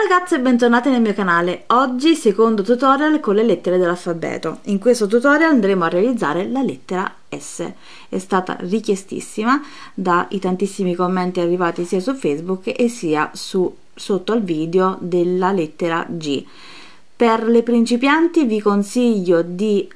ragazzi e bentornati nel mio canale, oggi secondo tutorial con le lettere dell'alfabeto. In questo tutorial andremo a realizzare la lettera S, è stata richiestissima dai tantissimi commenti arrivati sia su Facebook e sia su, sotto al video della lettera G. Per le principianti vi consiglio di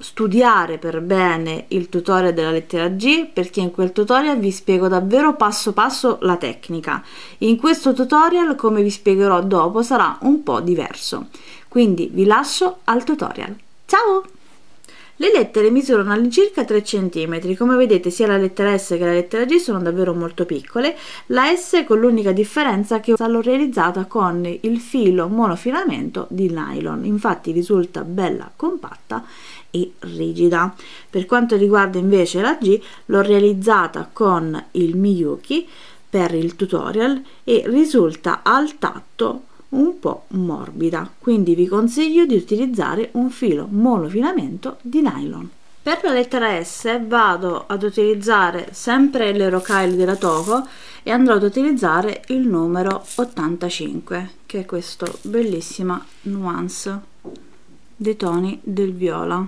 studiare per bene il tutorial della lettera G perché in quel tutorial vi spiego davvero passo passo la tecnica. In questo tutorial, come vi spiegherò dopo, sarà un po' diverso. Quindi vi lascio al tutorial. Ciao! Le lettere misurano all'incirca 3 cm, come vedete sia la lettera S che la lettera G sono davvero molto piccole, la S con l'unica differenza che l'ho realizzata con il filo monofilamento di nylon, infatti risulta bella compatta e rigida. Per quanto riguarda invece la G, l'ho realizzata con il Miyuki per il tutorial e risulta al tatto un po' morbida, quindi vi consiglio di utilizzare un filo monofilamento di nylon. Per la lettera S vado ad utilizzare sempre le rocaille della Toco e andrò ad utilizzare il numero 85 che è questa bellissima nuance dei toni del viola.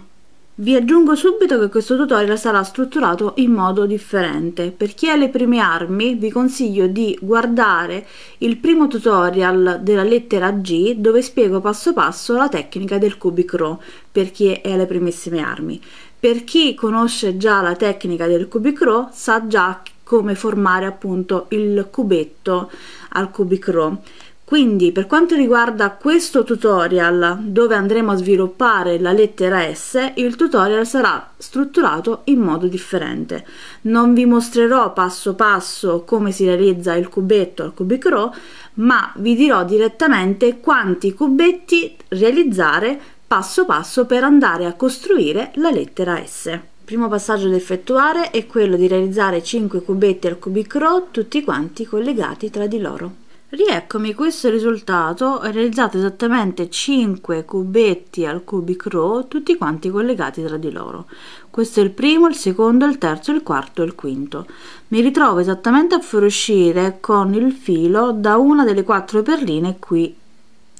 Vi aggiungo subito che questo tutorial sarà strutturato in modo differente. Per chi ha le prime armi vi consiglio di guardare il primo tutorial della lettera G dove spiego passo passo la tecnica del cubic row per chi è alle primissime armi. Per chi conosce già la tecnica del cubic row sa già come formare appunto il cubetto al cubic row. Quindi per quanto riguarda questo tutorial dove andremo a sviluppare la lettera S, il tutorial sarà strutturato in modo differente. Non vi mostrerò passo passo come si realizza il cubetto al Cubic Row, ma vi dirò direttamente quanti cubetti realizzare passo passo per andare a costruire la lettera S. Il primo passaggio da effettuare è quello di realizzare 5 cubetti al Cubic Row tutti quanti collegati tra di loro. Rieccomi questo risultato ho realizzato esattamente 5 cubetti al cubic row tutti quanti collegati tra di loro. Questo è il primo, il secondo, il terzo, il quarto e il quinto. Mi ritrovo esattamente a fuoriuscire con il filo da una delle quattro perline qui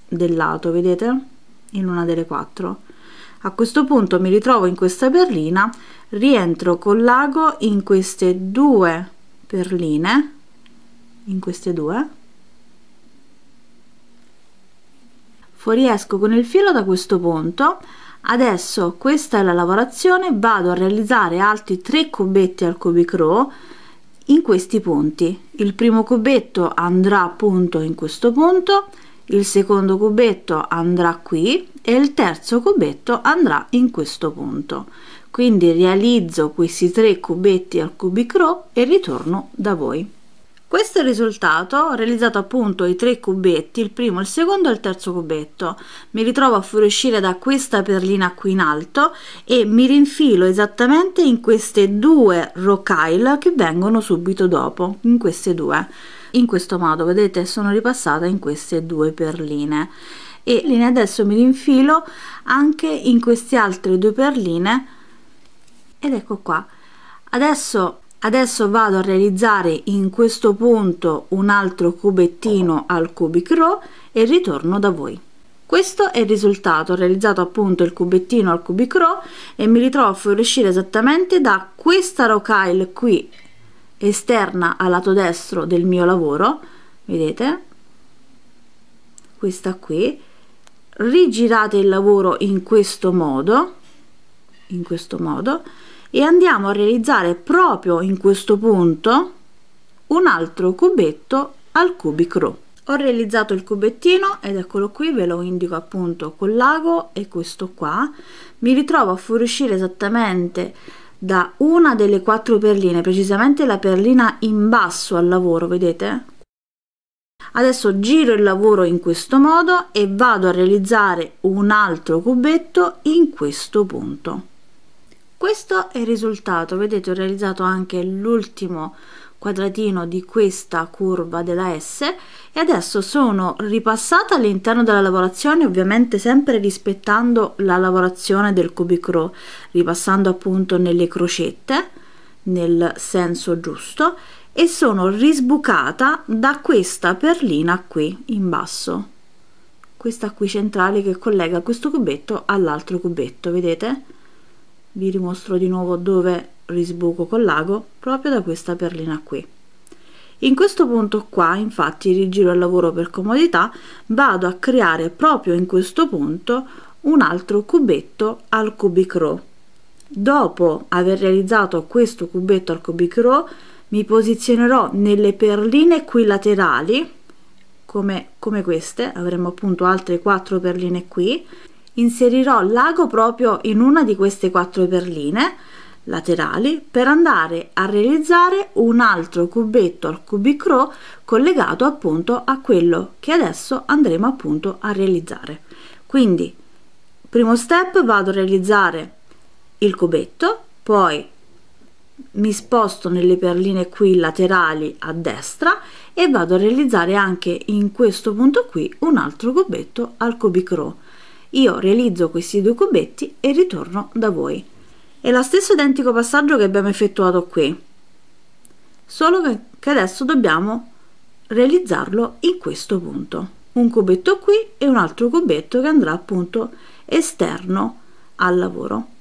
del lato, vedete? In una delle quattro. A questo punto mi ritrovo in questa perlina, rientro con l'ago in queste due perline, in queste due fuoriesco con il filo da questo punto adesso questa è la lavorazione vado a realizzare altri tre cubetti al cubicro in questi punti il primo cubetto andrà appunto in questo punto il secondo cubetto andrà qui e il terzo cubetto andrà in questo punto quindi realizzo questi tre cubetti al cubicro e ritorno da voi questo è il risultato, ho realizzato appunto i tre cubetti, il primo, il secondo e il terzo cubetto. Mi ritrovo a fuoriuscire da questa perlina qui in alto e mi rinfilo esattamente in queste due rocaille che vengono subito dopo, in queste due. In questo modo, vedete, sono ripassata in queste due perline e linee adesso mi rinfilo anche in queste altre due perline ed ecco qua adesso adesso vado a realizzare in questo punto un altro cubettino al cubic row e ritorno da voi questo è il risultato ho realizzato appunto il cubettino al cubic row e mi ritrovo a fuoriuscire esattamente da questa rocaille qui esterna al lato destro del mio lavoro vedete questa qui rigirate il lavoro in questo modo in questo modo e andiamo a realizzare proprio in questo punto un altro cubetto al cubic row ho realizzato il cubettino ed eccolo qui ve lo indico appunto con l'ago e questo qua mi ritrovo a fuoriuscire esattamente da una delle quattro perline precisamente la perlina in basso al lavoro vedete adesso giro il lavoro in questo modo e vado a realizzare un altro cubetto in questo punto questo è il risultato vedete ho realizzato anche l'ultimo quadratino di questa curva della S e adesso sono ripassata all'interno della lavorazione ovviamente sempre rispettando la lavorazione del cubic row ripassando appunto nelle crocette nel senso giusto e sono risbucata da questa perlina qui in basso questa qui centrale che collega questo cubetto all'altro cubetto vedete vi dimostro di nuovo dove risbuco col lago proprio da questa perlina qui in questo punto qua infatti rigiro il lavoro per comodità vado a creare proprio in questo punto un altro cubetto al cubic row dopo aver realizzato questo cubetto al cubic row mi posizionerò nelle perline qui laterali come, come queste avremo appunto altre quattro perline qui inserirò l'ago proprio in una di queste quattro perline laterali per andare a realizzare un altro cubetto al cubic row collegato appunto a quello che adesso andremo appunto a realizzare quindi primo step vado a realizzare il cubetto poi mi sposto nelle perline qui laterali a destra e vado a realizzare anche in questo punto qui un altro cubetto al cubic row io realizzo questi due cubetti e ritorno da voi. È lo stesso identico passaggio che abbiamo effettuato qui, solo che adesso dobbiamo realizzarlo in questo punto. Un cubetto qui e un altro cubetto che andrà appunto esterno al lavoro.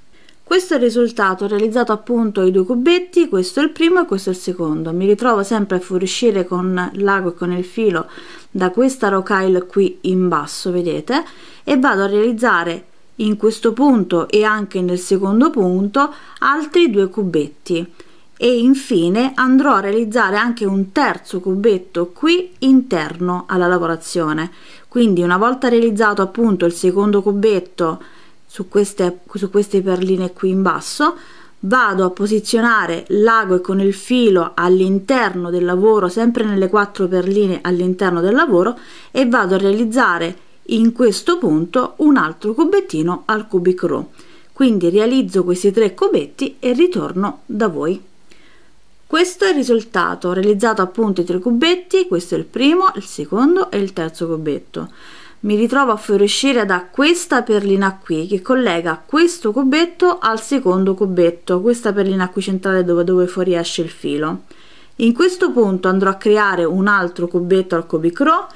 Questo è il risultato, ho realizzato appunto i due cubetti, questo è il primo e questo è il secondo. Mi ritrovo sempre a fuoriuscire con l'ago e con il filo da questa rocaille qui in basso, vedete, e vado a realizzare in questo punto e anche nel secondo punto altri due cubetti e infine andrò a realizzare anche un terzo cubetto qui interno alla lavorazione quindi una volta realizzato appunto il secondo cubetto su queste, su queste perline qui in basso vado a posizionare l'ago con il filo all'interno del lavoro sempre nelle quattro perline all'interno del lavoro e vado a realizzare in questo punto un altro cubettino al cubic row quindi realizzo questi tre cubetti e ritorno da voi questo è il risultato ho realizzato appunto i tre cubetti questo è il primo il secondo e il terzo cubetto mi ritrovo a fuoriuscire da questa perlina qui che collega questo cubetto al secondo cubetto questa perlina qui centrale dove, dove fuoriesce il filo in questo punto andrò a creare un altro cubetto al cubicro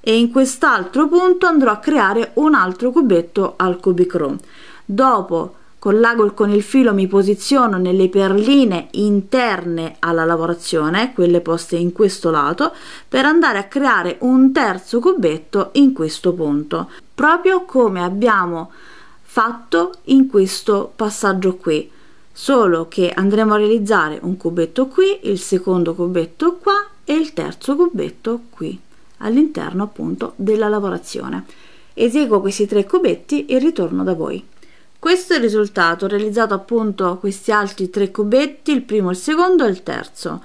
e in quest'altro punto andrò a creare un altro cubetto al cubicro dopo con l'agol con il filo mi posiziono nelle perline interne alla lavorazione, quelle poste in questo lato, per andare a creare un terzo cubetto in questo punto, proprio come abbiamo fatto in questo passaggio qui solo che andremo a realizzare un cubetto qui, il secondo cubetto qua e il terzo cubetto qui all'interno appunto della lavorazione. Eseguo questi tre cubetti e ritorno da voi. Questo è il risultato, ho realizzato appunto questi altri tre cubetti, il primo, il secondo e il terzo.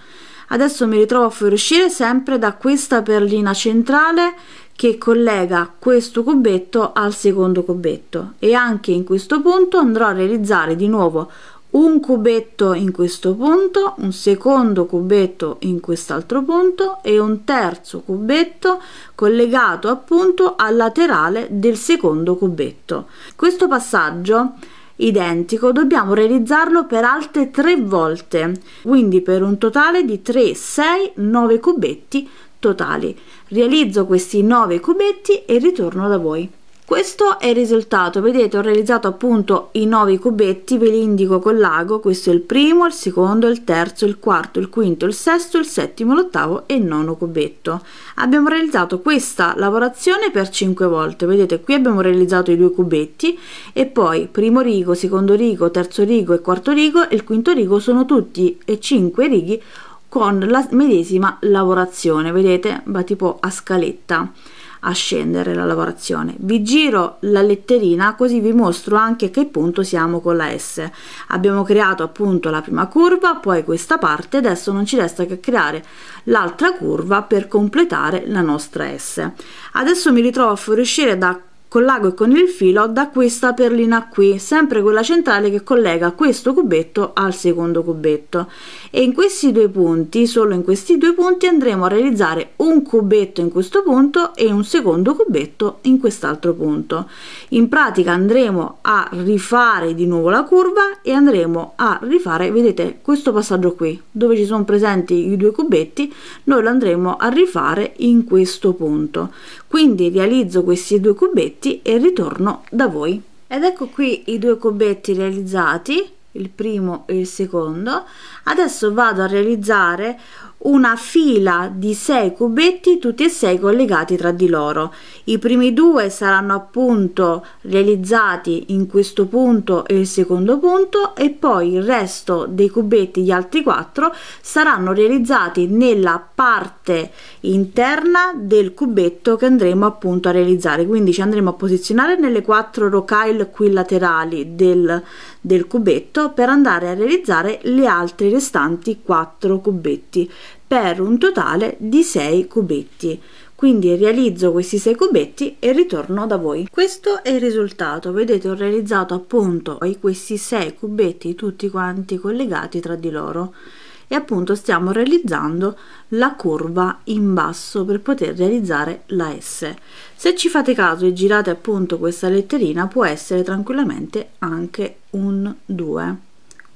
Adesso mi ritrovo a fuoriuscire sempre da questa perlina centrale che collega questo cubetto al secondo cubetto e anche in questo punto andrò a realizzare di nuovo un cubetto in questo punto, un secondo cubetto in quest'altro punto e un terzo cubetto collegato appunto al laterale del secondo cubetto. Questo passaggio identico dobbiamo realizzarlo per altre tre volte, quindi per un totale di 3, 6, 9 cubetti totali. Realizzo questi 9 cubetti e ritorno da voi. Questo è il risultato, vedete ho realizzato appunto i 9 cubetti, ve li indico con l'ago, questo è il primo, il secondo, il terzo, il quarto, il quinto, il sesto, il settimo, l'ottavo e il nono cubetto. Abbiamo realizzato questa lavorazione per 5 volte, vedete qui abbiamo realizzato i due cubetti e poi primo rigo, secondo rigo, terzo rigo e quarto rigo e il quinto rigo sono tutti e 5 righi con la medesima lavorazione, vedete? Va tipo a scaletta a scendere la lavorazione. Vi giro la letterina così vi mostro anche a che punto siamo con la S. Abbiamo creato appunto la prima curva, poi questa parte, adesso non ci resta che creare l'altra curva per completare la nostra S. Adesso mi ritrovo a fuoriuscire da con l'ago e con il filo da questa perlina qui, sempre quella centrale che collega questo cubetto al secondo cubetto. E in questi due punti, solo in questi due punti, andremo a realizzare un cubetto in questo punto e un secondo cubetto in quest'altro punto. In pratica andremo a rifare di nuovo la curva e andremo a rifare, vedete, questo passaggio qui, dove ci sono presenti i due cubetti, noi lo andremo a rifare in questo punto. Quindi realizzo questi due cubetti e ritorno da voi. Ed ecco qui i due cubetti realizzati, il primo e il secondo. Adesso vado a realizzare una fila di sei cubetti tutti e sei collegati tra di loro i primi due saranno appunto realizzati in questo punto e il secondo punto e poi il resto dei cubetti gli altri quattro saranno realizzati nella parte interna del cubetto che andremo appunto a realizzare quindi ci andremo a posizionare nelle quattro rocaille qui laterali del, del cubetto per andare a realizzare le altre restanti quattro cubetti per un totale di 6 cubetti quindi realizzo questi 6 cubetti e ritorno da voi questo è il risultato vedete ho realizzato appunto questi 6 cubetti tutti quanti collegati tra di loro e appunto stiamo realizzando la curva in basso per poter realizzare la S se ci fate caso e girate appunto questa letterina può essere tranquillamente anche un 2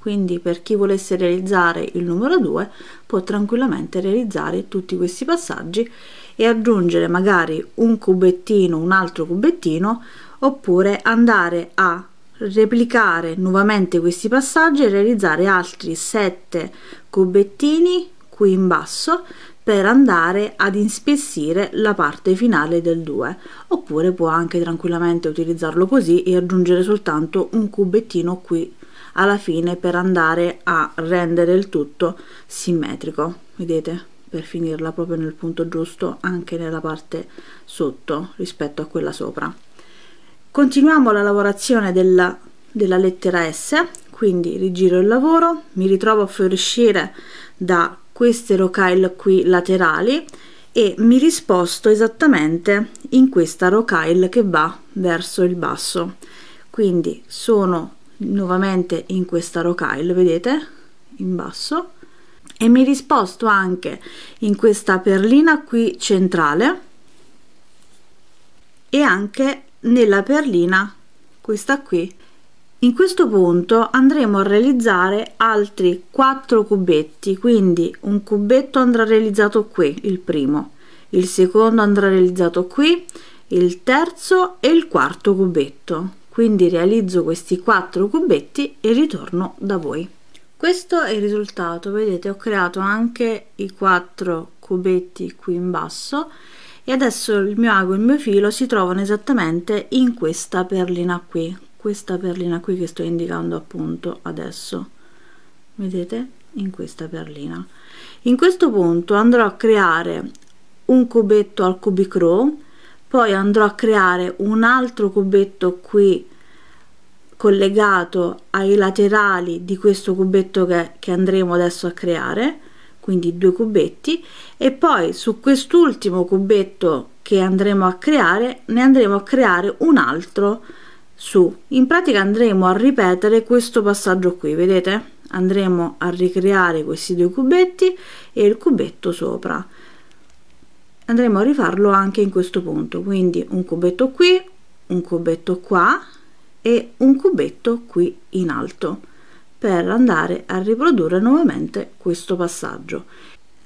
quindi per chi volesse realizzare il numero 2 può tranquillamente realizzare tutti questi passaggi e aggiungere magari un cubettino un altro cubettino oppure andare a replicare nuovamente questi passaggi e realizzare altri 7 cubettini qui in basso per andare ad inspessire la parte finale del 2 oppure può anche tranquillamente utilizzarlo così e aggiungere soltanto un cubettino qui alla fine per andare a rendere il tutto simmetrico vedete per finirla proprio nel punto giusto anche nella parte sotto rispetto a quella sopra continuiamo la lavorazione della, della lettera S quindi rigiro il lavoro mi ritrovo a fuoriuscire da queste rocaille qui laterali e mi risposto esattamente in questa rocaille che va verso il basso quindi sono nuovamente in questa rocaille vedete in basso e mi risposto anche in questa perlina qui centrale e anche nella perlina questa qui in questo punto andremo a realizzare altri quattro cubetti quindi un cubetto andrà realizzato qui il primo il secondo andrà realizzato qui il terzo e il quarto cubetto quindi realizzo questi quattro cubetti e ritorno da voi. Questo è il risultato, vedete ho creato anche i quattro cubetti qui in basso e adesso il mio ago e il mio filo si trovano esattamente in questa perlina qui, questa perlina qui che sto indicando appunto adesso. Vedete? In questa perlina. In questo punto andrò a creare un cubetto al cubicrow poi andrò a creare un altro cubetto qui collegato ai laterali di questo cubetto che, che andremo adesso a creare quindi due cubetti e poi su quest'ultimo cubetto che andremo a creare ne andremo a creare un altro su in pratica andremo a ripetere questo passaggio qui vedete andremo a ricreare questi due cubetti e il cubetto sopra andremo a rifarlo anche in questo punto quindi un cubetto qui un cubetto qua e un cubetto qui in alto per andare a riprodurre nuovamente questo passaggio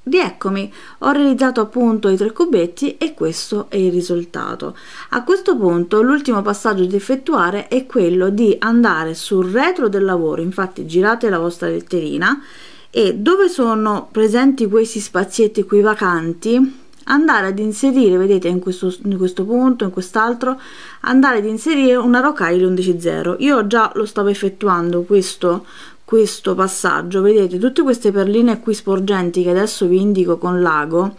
rieccomi ho realizzato appunto i tre cubetti e questo è il risultato a questo punto l'ultimo passaggio da effettuare è quello di andare sul retro del lavoro infatti girate la vostra letterina e dove sono presenti questi spazietti qui vacanti andare ad inserire vedete in questo, in questo punto in quest'altro andare ad inserire una rocaille 11.0 io già lo stavo effettuando questo questo passaggio vedete tutte queste perline qui sporgenti che adesso vi indico con l'ago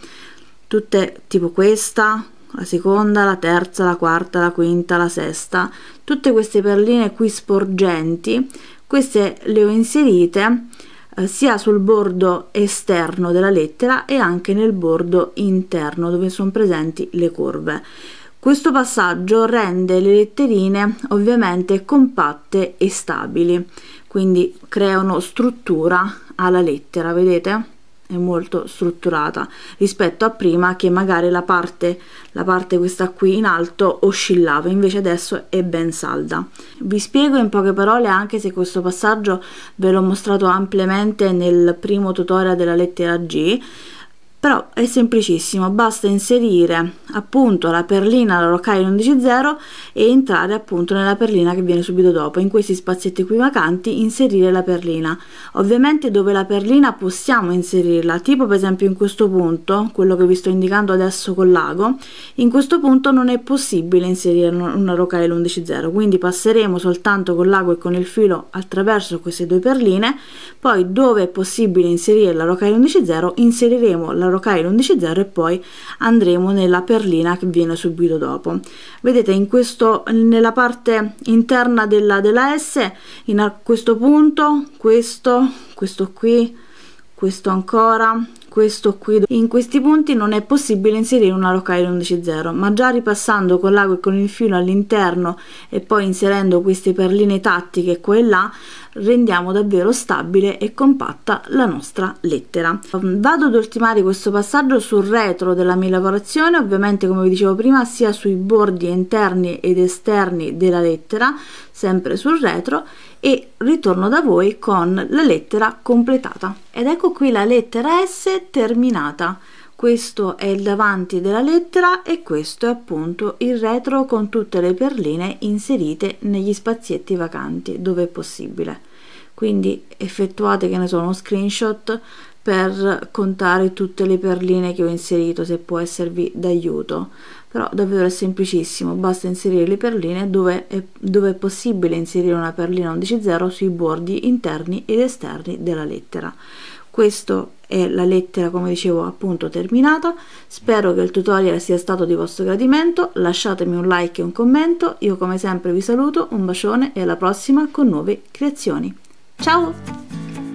tutte tipo questa la seconda, la terza, la quarta, la quinta, la sesta, tutte queste perline qui sporgenti, queste le ho inserite eh, sia sul bordo esterno della lettera e anche nel bordo interno dove sono presenti le curve. Questo passaggio rende le letterine ovviamente compatte e stabili, quindi creano struttura alla lettera, vedete? è molto strutturata rispetto a prima che magari la parte, la parte questa qui in alto oscillava, invece adesso è ben salda. Vi spiego in poche parole anche se questo passaggio ve l'ho mostrato ampiamente nel primo tutorial della lettera G, però è semplicissimo basta inserire appunto la perlina la rocaia 11.0 e entrare appunto nella perlina che viene subito dopo in questi spazietti qui vacanti inserire la perlina ovviamente dove la perlina possiamo inserirla tipo per esempio in questo punto quello che vi sto indicando adesso con lago in questo punto non è possibile inserire una rocaia 11.0 quindi passeremo soltanto con lago e con il filo attraverso queste due perline poi dove è possibile inserire la rocaia 11.0 inseriremo la Rokai l'11.0 e poi andremo nella perlina che viene subito dopo. Vedete in questo, nella parte interna della, della S, in questo punto, questo, questo qui, questo ancora, questo qui in questi punti non è possibile inserire una rocaia 11.0 ma già ripassando con l'ago e con il filo all'interno e poi inserendo queste perline tattiche qua e là rendiamo davvero stabile e compatta la nostra lettera vado ad ultimare questo passaggio sul retro della mia lavorazione ovviamente come vi dicevo prima sia sui bordi interni ed esterni della lettera sempre sul retro e ritorno da voi con la lettera completata ed ecco qui la lettera S terminata. Questo è il davanti della lettera e questo è appunto il retro con tutte le perline inserite negli spazietti vacanti dove è possibile. Quindi effettuate che ne so uno screenshot per contare tutte le perline che ho inserito se può esservi d'aiuto però davvero è semplicissimo basta inserire le perline dove è, dove è possibile inserire una perlina 11.0 sui bordi interni ed esterni della lettera questo è la lettera, come dicevo, appunto terminata. Spero che il tutorial sia stato di vostro gradimento. Lasciatemi un like e un commento. Io come sempre vi saluto, un bacione e alla prossima con nuove creazioni. Ciao!